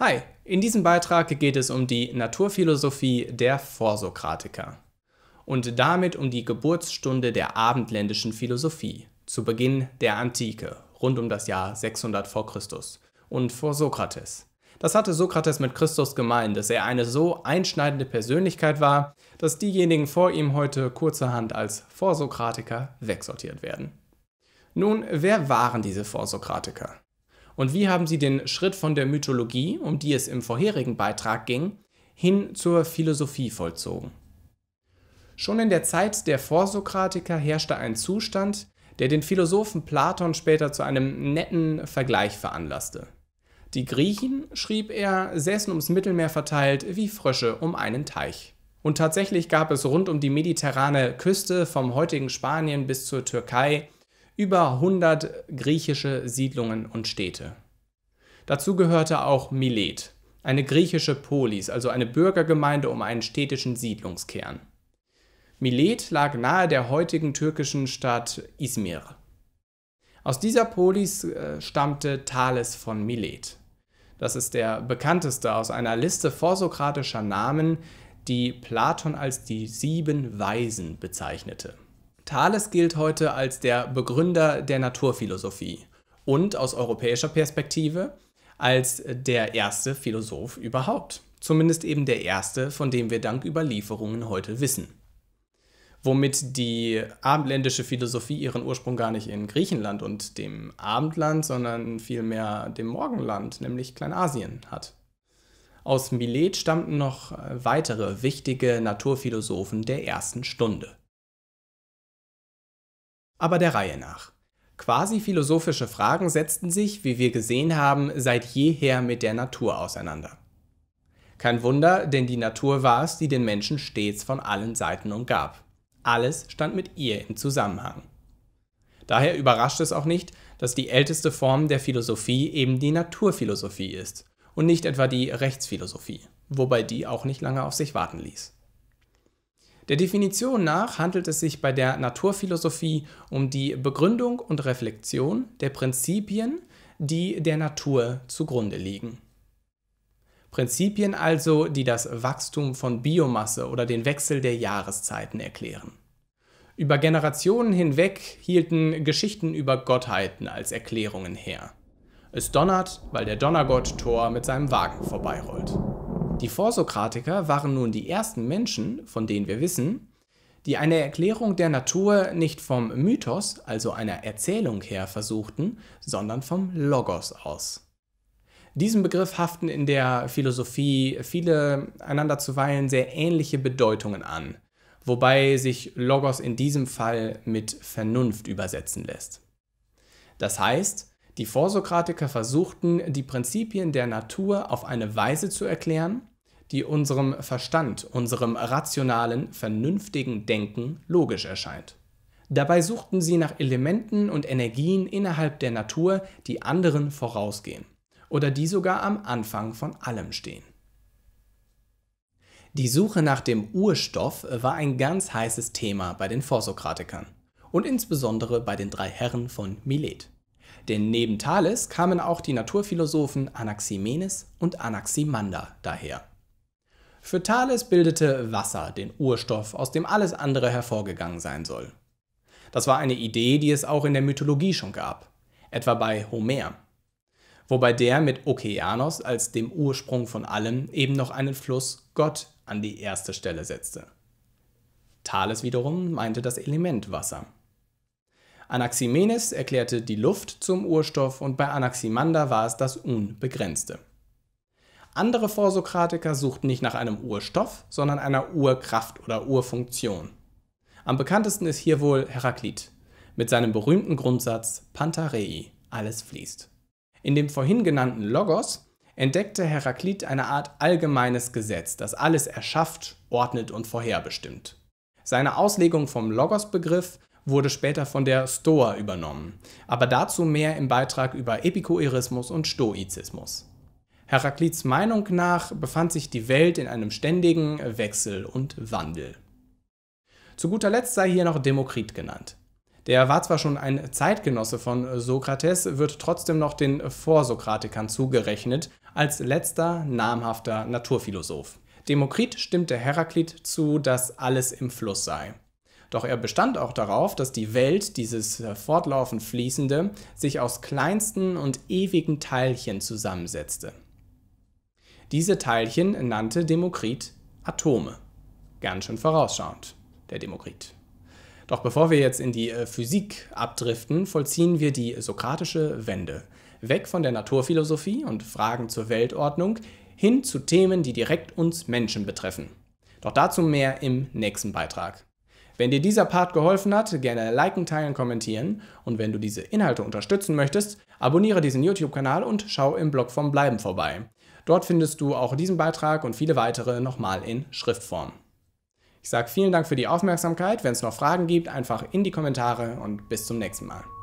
Hi, in diesem Beitrag geht es um die Naturphilosophie der Vorsokratiker und damit um die Geburtsstunde der abendländischen Philosophie zu Beginn der Antike, rund um das Jahr 600 v. Chr. und vor Sokrates. Das hatte Sokrates mit Christus gemeint, dass er eine so einschneidende Persönlichkeit war, dass diejenigen vor ihm heute kurzerhand als Vorsokratiker wegsortiert werden. Nun, wer waren diese Vorsokratiker? Und wie haben Sie den Schritt von der Mythologie, um die es im vorherigen Beitrag ging, hin zur Philosophie vollzogen? Schon in der Zeit der Vorsokratiker herrschte ein Zustand, der den Philosophen Platon später zu einem netten Vergleich veranlasste. Die Griechen, schrieb er, säßen ums Mittelmeer verteilt wie Frösche um einen Teich. Und tatsächlich gab es rund um die mediterrane Küste vom heutigen Spanien bis zur Türkei über 100 griechische Siedlungen und Städte. Dazu gehörte auch Milet, eine griechische Polis, also eine Bürgergemeinde um einen städtischen Siedlungskern. Milet lag nahe der heutigen türkischen Stadt Izmir. Aus dieser Polis äh, stammte Thales von Milet. Das ist der bekannteste aus einer Liste vorsokratischer Namen, die Platon als die sieben Weisen bezeichnete. Thales gilt heute als der Begründer der Naturphilosophie und aus europäischer Perspektive als der erste Philosoph überhaupt. Zumindest eben der erste, von dem wir dank Überlieferungen heute wissen. Womit die abendländische Philosophie ihren Ursprung gar nicht in Griechenland und dem Abendland, sondern vielmehr dem Morgenland, nämlich Kleinasien, hat. Aus Milet stammten noch weitere wichtige Naturphilosophen der ersten Stunde. Aber der Reihe nach. Quasi philosophische Fragen setzten sich, wie wir gesehen haben, seit jeher mit der Natur auseinander. Kein Wunder, denn die Natur war es, die den Menschen stets von allen Seiten umgab. Alles stand mit ihr im Zusammenhang. Daher überrascht es auch nicht, dass die älteste Form der Philosophie eben die Naturphilosophie ist und nicht etwa die Rechtsphilosophie, wobei die auch nicht lange auf sich warten ließ. Der Definition nach handelt es sich bei der Naturphilosophie um die Begründung und Reflexion der Prinzipien, die der Natur zugrunde liegen. Prinzipien also, die das Wachstum von Biomasse oder den Wechsel der Jahreszeiten erklären. Über Generationen hinweg hielten Geschichten über Gottheiten als Erklärungen her. Es donnert, weil der Donnergott Thor mit seinem Wagen vorbeirollt. Die Vorsokratiker waren nun die ersten Menschen, von denen wir wissen, die eine Erklärung der Natur nicht vom Mythos, also einer Erzählung her versuchten, sondern vom Logos aus. Diesem Begriff haften in der Philosophie viele einander zuweilen sehr ähnliche Bedeutungen an, wobei sich Logos in diesem Fall mit Vernunft übersetzen lässt. Das heißt, die Vorsokratiker versuchten, die Prinzipien der Natur auf eine Weise zu erklären, die unserem Verstand, unserem rationalen, vernünftigen Denken logisch erscheint. Dabei suchten sie nach Elementen und Energien innerhalb der Natur, die anderen vorausgehen oder die sogar am Anfang von allem stehen. Die Suche nach dem Urstoff war ein ganz heißes Thema bei den Vorsokratikern und insbesondere bei den drei Herren von Milet. Denn neben Thales kamen auch die Naturphilosophen Anaximenes und Anaximander daher. Für Thales bildete Wasser den Urstoff, aus dem alles andere hervorgegangen sein soll. Das war eine Idee, die es auch in der Mythologie schon gab, etwa bei Homer, wobei der mit Okeanos als dem Ursprung von allem eben noch einen Fluss Gott an die erste Stelle setzte. Thales wiederum meinte das Element Wasser. Anaximenes erklärte die Luft zum Urstoff und bei Anaximander war es das Unbegrenzte. Andere Vorsokratiker suchten nicht nach einem Urstoff, sondern einer Urkraft oder Urfunktion. Am bekanntesten ist hier wohl Heraklit mit seinem berühmten Grundsatz Pantarei, alles fließt. In dem vorhin genannten Logos entdeckte Heraklit eine Art allgemeines Gesetz, das alles erschafft, ordnet und vorherbestimmt. Seine Auslegung vom Logos-Begriff wurde später von der Stoa übernommen, aber dazu mehr im Beitrag über Epikoerismus und Stoizismus. Heraklits Meinung nach befand sich die Welt in einem ständigen Wechsel und Wandel. Zu guter Letzt sei hier noch Demokrit genannt. Der war zwar schon ein Zeitgenosse von Sokrates, wird trotzdem noch den Vorsokratikern zugerechnet, als letzter namhafter Naturphilosoph. Demokrit stimmte Heraklit zu, dass alles im Fluss sei. Doch er bestand auch darauf, dass die Welt, dieses äh, fortlaufend fließende, sich aus kleinsten und ewigen Teilchen zusammensetzte. Diese Teilchen nannte Demokrit Atome. Ganz schön vorausschauend, der Demokrit. Doch bevor wir jetzt in die äh, Physik abdriften, vollziehen wir die sokratische Wende. Weg von der Naturphilosophie und Fragen zur Weltordnung hin zu Themen, die direkt uns Menschen betreffen. Doch dazu mehr im nächsten Beitrag. Wenn dir dieser Part geholfen hat, gerne liken, teilen, kommentieren und wenn du diese Inhalte unterstützen möchtest, abonniere diesen YouTube-Kanal und schau im Blog vom Bleiben vorbei. Dort findest du auch diesen Beitrag und viele weitere nochmal in Schriftform. Ich sage vielen Dank für die Aufmerksamkeit. Wenn es noch Fragen gibt, einfach in die Kommentare und bis zum nächsten Mal.